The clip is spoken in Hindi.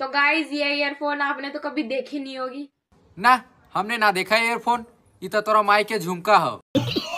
तो गाइज ये ईयरफोन आपने तो कभी देखी नहीं होगी ना हमने ना देखा ईयरफोन ये तो तोरा माई के झुमका हो